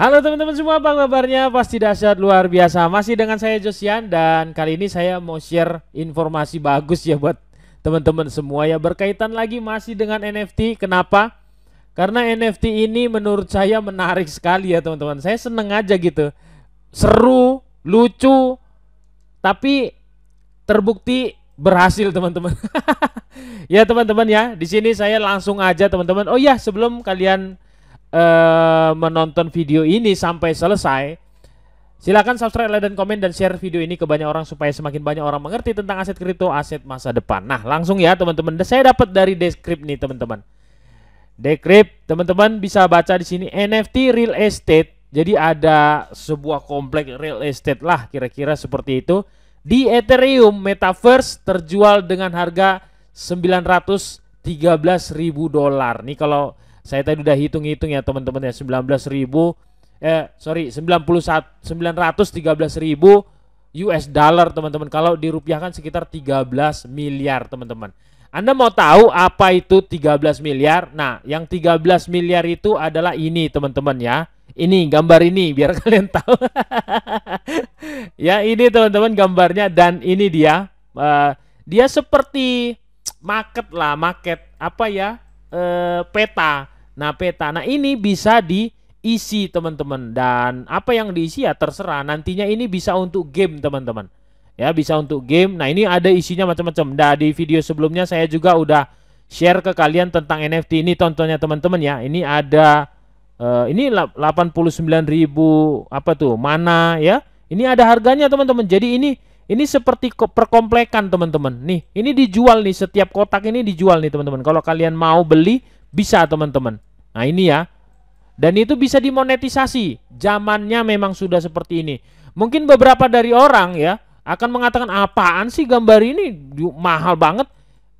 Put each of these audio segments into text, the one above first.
Halo teman-teman semua, apa kabarnya? Pasti dahsyat luar biasa. Masih dengan saya Josian dan kali ini saya mau share informasi bagus ya buat teman-teman semua ya berkaitan lagi masih dengan NFT. Kenapa? Karena NFT ini menurut saya menarik sekali ya teman-teman. Saya seneng aja gitu. Seru, lucu, tapi terbukti berhasil teman-teman. ya teman-teman ya, di sini saya langsung aja teman-teman. Oh ya, sebelum kalian Eh, menonton video ini sampai selesai. Silakan subscribe, like, dan komen, dan share video ini ke banyak orang supaya semakin banyak orang mengerti tentang aset kripto, aset masa depan. Nah, langsung ya teman-teman. Saya dapat dari Descript nih teman-teman. Decrypt, teman-teman bisa baca di sini NFT real estate. Jadi ada sebuah komplek real estate lah kira-kira seperti itu. Di Ethereum Metaverse terjual dengan harga 913.000 dolar. Nih kalau saya tadi udah hitung-hitung ya teman-teman ya ribu eh sorry 91 ribu US dollar teman-teman kalau dirupiahkan sekitar 13 miliar teman-teman. Anda mau tahu apa itu 13 miliar? Nah, yang 13 miliar itu adalah ini teman-teman ya. Ini gambar ini biar kalian tahu. ya, ini teman-teman gambarnya dan ini dia uh, dia seperti market lah, market apa ya? eh, peta. Nah, peta. Nah, ini bisa diisi, teman-teman. Dan apa yang diisi ya terserah. Nantinya ini bisa untuk game, teman-teman. Ya, bisa untuk game. Nah, ini ada isinya macam-macam. Nah, di video sebelumnya saya juga udah share ke kalian tentang NFT ini tontonnya teman-teman ya. Ini ada eh, ini 89.000 apa tuh? Mana ya? Ini ada harganya teman-teman. Jadi ini ini seperti perkomplekan teman-teman. Nih, ini dijual nih setiap kotak ini dijual nih teman-teman. Kalau kalian mau beli bisa teman-teman. Nah, ini ya. Dan itu bisa dimonetisasi. Zamannya memang sudah seperti ini. Mungkin beberapa dari orang ya akan mengatakan apaan sih gambar ini mahal banget.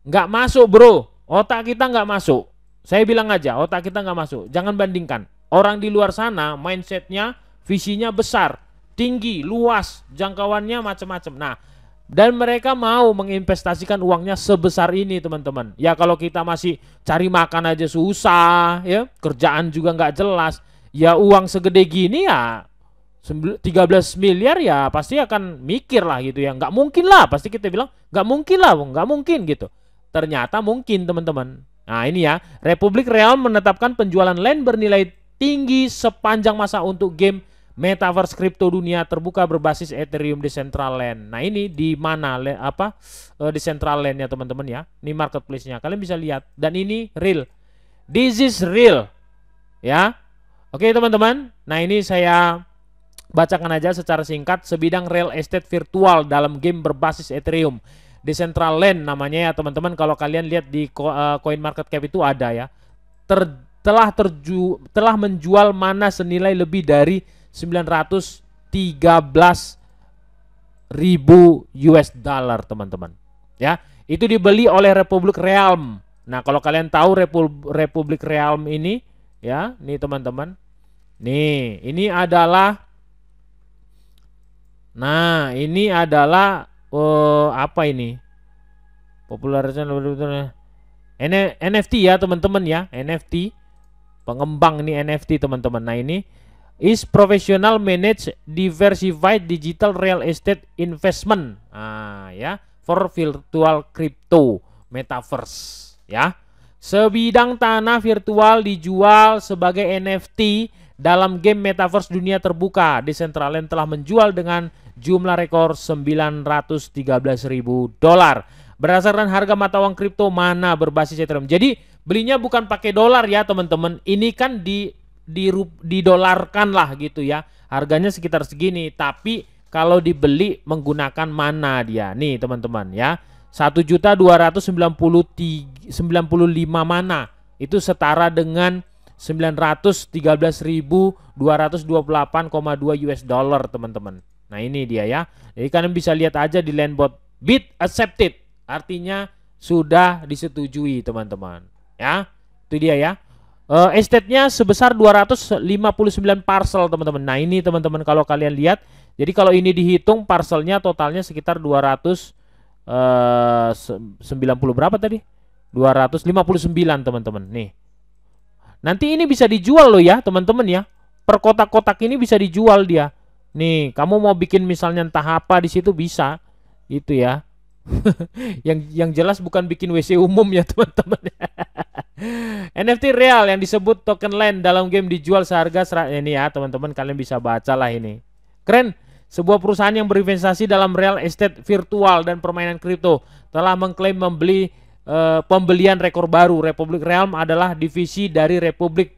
Nggak masuk, Bro. Otak kita nggak masuk. Saya bilang aja, otak kita nggak masuk. Jangan bandingkan. Orang di luar sana mindsetnya, visinya besar tinggi, luas, jangkauannya macam-macam. Nah, dan mereka mau menginvestasikan uangnya sebesar ini teman-teman ya kalau kita masih cari makan aja susah ya kerjaan juga nggak jelas ya uang segede gini ya 13 miliar ya pasti akan mikir lah gitu ya nggak mungkin lah pasti kita bilang nggak mungkin lah nggak mungkin gitu ternyata mungkin teman-teman nah ini ya Republik Real menetapkan penjualan land bernilai tinggi sepanjang masa untuk game metaverse kripto dunia terbuka berbasis Ethereum Decentraland. Nah, ini di mana le, apa eh, Central Decentraland ya teman-teman ya. Ini marketplace-nya. Kalian bisa lihat dan ini real. This is real. Ya. Oke, teman-teman. Nah, ini saya bacakan aja secara singkat sebidang real estate virtual dalam game berbasis Ethereum. Decentraland namanya ya, teman-teman. Kalau kalian lihat di eh, Coin Market Cap itu ada ya. Ter telah terju telah menjual mana senilai lebih dari ribu US dollar teman-teman ya itu dibeli oleh Republik Realm nah kalau kalian tahu Repul Republik Realm ini ya nih teman-teman nih ini adalah nah ini adalah uh, apa ini popularitas ya. NFT ya teman-teman ya NFT pengembang nih NFT teman-teman nah ini is professional manage diversified digital real estate investment ah ya for virtual crypto metaverse ya sebidang tanah virtual dijual sebagai NFT dalam game metaverse dunia terbuka Decentraland telah menjual dengan jumlah rekor 913.000 dolar berdasarkan harga mata uang kripto mana berbasis Ethereum jadi belinya bukan pakai dolar ya teman-teman ini kan di dirup, didolarkan lah gitu ya. Harganya sekitar segini, tapi kalau dibeli menggunakan mana dia? Nih teman-teman ya. 1.295 mana? Itu setara dengan 913.228,2 US dollar teman-teman. Nah ini dia ya. Jadi kalian bisa lihat aja di landbot bid accepted. Artinya sudah disetujui teman-teman. Ya, itu dia ya. Uh, estate-nya sebesar 259 parcel teman-teman. Nah ini teman-teman kalau kalian lihat, jadi kalau ini dihitung parcelnya totalnya sekitar 290 uh, eh, puluh berapa tadi? 259 teman-teman. Nih. Nanti ini bisa dijual loh ya teman-teman ya. Per kotak-kotak ini bisa dijual dia. Nih, kamu mau bikin misalnya entah apa di situ bisa. Itu ya. yang yang jelas bukan bikin WC umum ya teman-teman. NFT real yang disebut token land dalam game dijual seharga serat eh, ini ya teman-teman kalian bisa baca lah ini. Keren, sebuah perusahaan yang berinvestasi dalam real estate virtual dan permainan kripto telah mengklaim membeli uh, pembelian rekor baru. Republic Realm adalah divisi dari Republic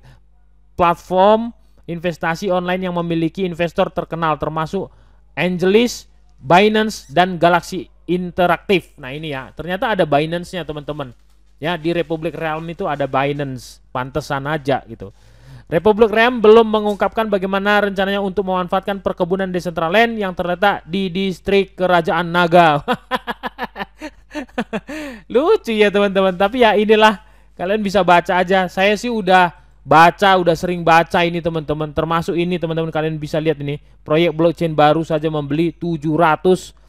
Platform investasi online yang memiliki investor terkenal termasuk Angelis, Binance dan Galaxy interaktif. Nah ini ya, ternyata ada Binance-nya teman-teman. Ya di Republik Realm itu ada Binance, pantesan aja gitu. Republik Realm belum mengungkapkan bagaimana rencananya untuk memanfaatkan perkebunan Decentraland yang terletak di distrik Kerajaan Naga. Lucu ya teman-teman, tapi ya inilah kalian bisa baca aja. Saya sih udah baca, udah sering baca ini teman-teman. Termasuk ini teman-teman kalian bisa lihat ini, proyek blockchain baru saja membeli 700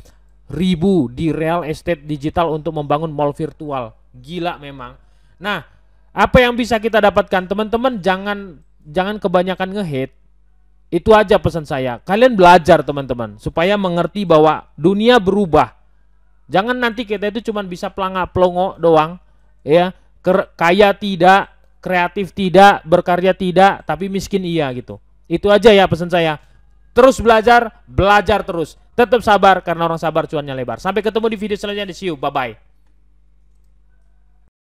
ribu di real estate digital untuk membangun mall virtual. Gila memang. Nah, apa yang bisa kita dapatkan? Teman-teman jangan jangan kebanyakan ngehit. Itu aja pesan saya. Kalian belajar teman-teman supaya mengerti bahwa dunia berubah. Jangan nanti kita itu cuma bisa pelanga pelongo doang, ya. Kaya tidak, kreatif tidak, berkarya tidak, tapi miskin iya gitu. Itu aja ya pesan saya. Terus belajar, belajar terus. Tetap sabar karena orang sabar cuannya lebar. Sampai ketemu di video selanjutnya di See you. Bye-bye.